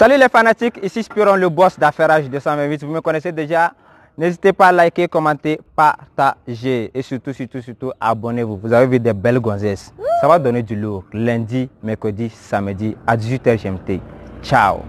Salut les fanatiques, ici Spiron le boss d'affairage 228, vous me connaissez déjà. N'hésitez pas à liker, commenter, partager et surtout, surtout, surtout, abonnez-vous. Vous avez vu des belles gonzesses. Ça va donner du lourd lundi, mercredi, samedi à 18h GMT. Ciao